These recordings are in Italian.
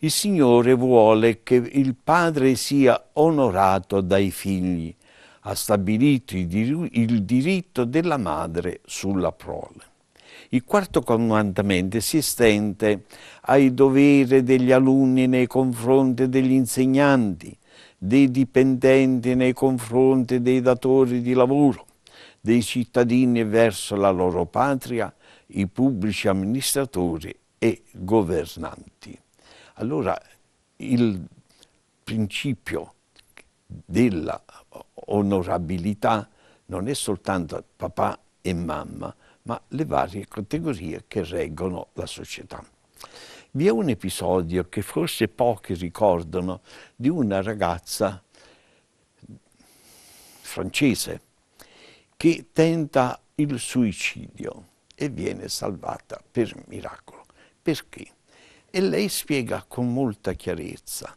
Il Signore vuole che il padre sia onorato dai figli. Ha stabilito il diritto della madre sulla prole. Il quarto comandamento si estende ai doveri degli alunni nei confronti degli insegnanti, dei dipendenti nei confronti dei datori di lavoro, dei cittadini verso la loro patria, i pubblici amministratori e governanti. Allora il principio della onorabilità non è soltanto papà e mamma, ma le varie categorie che reggono la società. Vi è un episodio che forse pochi ricordano di una ragazza francese che tenta il suicidio e viene salvata per miracolo. Perché? E lei spiega con molta chiarezza,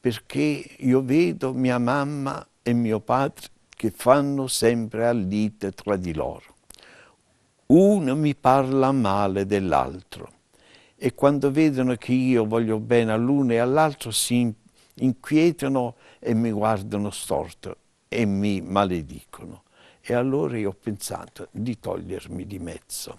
perché io vedo mia mamma e mio padre che fanno sempre a lite tra di loro. Uno mi parla male dell'altro e quando vedono che io voglio bene all'uno e all'altro si inquietano e mi guardano storto e mi maledicono. E allora io ho pensato di togliermi di mezzo.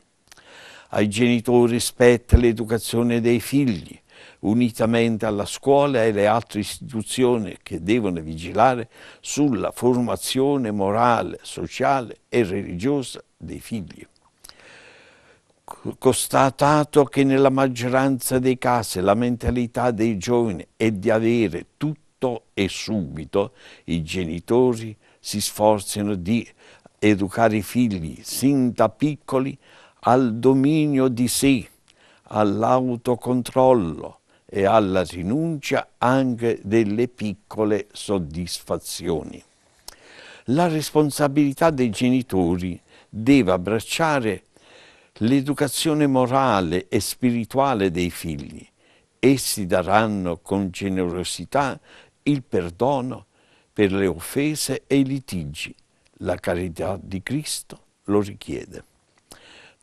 Ai genitori spetta l'educazione dei figli, unitamente alla scuola e alle altre istituzioni che devono vigilare sulla formazione morale, sociale e religiosa dei figli constatato che nella maggioranza dei casi la mentalità dei giovani è di avere tutto e subito, i genitori si sforzino di educare i figli sin da piccoli al dominio di sé, all'autocontrollo e alla rinuncia anche delle piccole soddisfazioni. La responsabilità dei genitori deve abbracciare l'educazione morale e spirituale dei figli. Essi daranno con generosità il perdono per le offese e i litigi. La carità di Cristo lo richiede.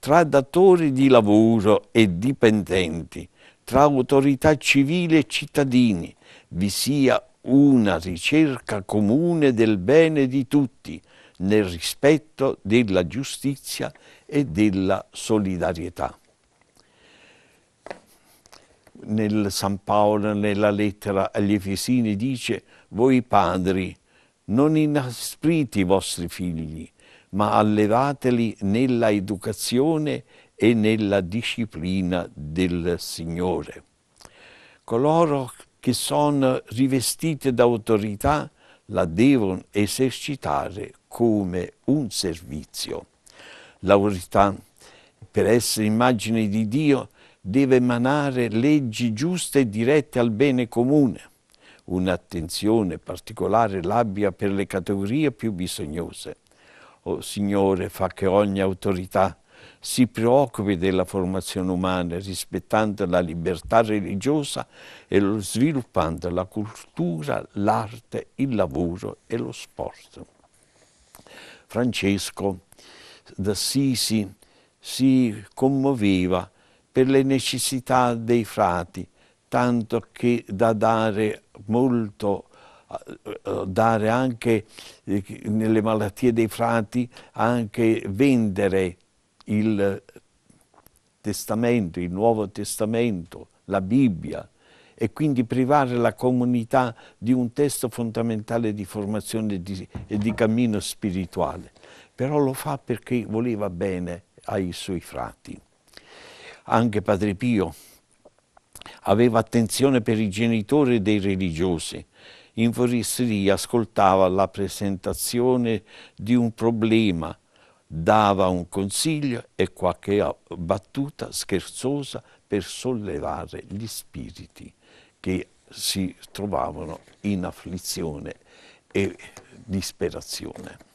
Tra datori di lavoro e dipendenti, tra autorità civili e cittadini, vi sia una ricerca comune del bene di tutti, nel rispetto della giustizia e della solidarietà nel San Paolo, nella lettera agli Efesini, dice voi padri non inasprite i vostri figli, ma allevateli nella educazione e nella disciplina del Signore. Coloro che sono rivestiti d'autorità la devono esercitare come un servizio. L'autorità, per essere immagine di Dio, deve emanare leggi giuste e dirette al bene comune. Un'attenzione particolare l'abbia per le categorie più bisognose. O oh, Signore, fa che ogni autorità si preoccupi della formazione umana, rispettando la libertà religiosa e sviluppando la cultura, l'arte, il lavoro e lo sport. Francesco d'Assisi si commuoveva per le necessità dei frati, tanto che da dare molto, eh, eh, dare anche eh, nelle malattie dei frati, anche vendere il Testamento, il Nuovo Testamento, la Bibbia, e quindi privare la comunità di un testo fondamentale di formazione di, e di cammino spirituale. Però lo fa perché voleva bene ai suoi frati anche Padre Pio, aveva attenzione per i genitori dei religiosi. In foristeria ascoltava la presentazione di un problema, dava un consiglio e qualche battuta scherzosa per sollevare gli spiriti che si trovavano in afflizione e disperazione.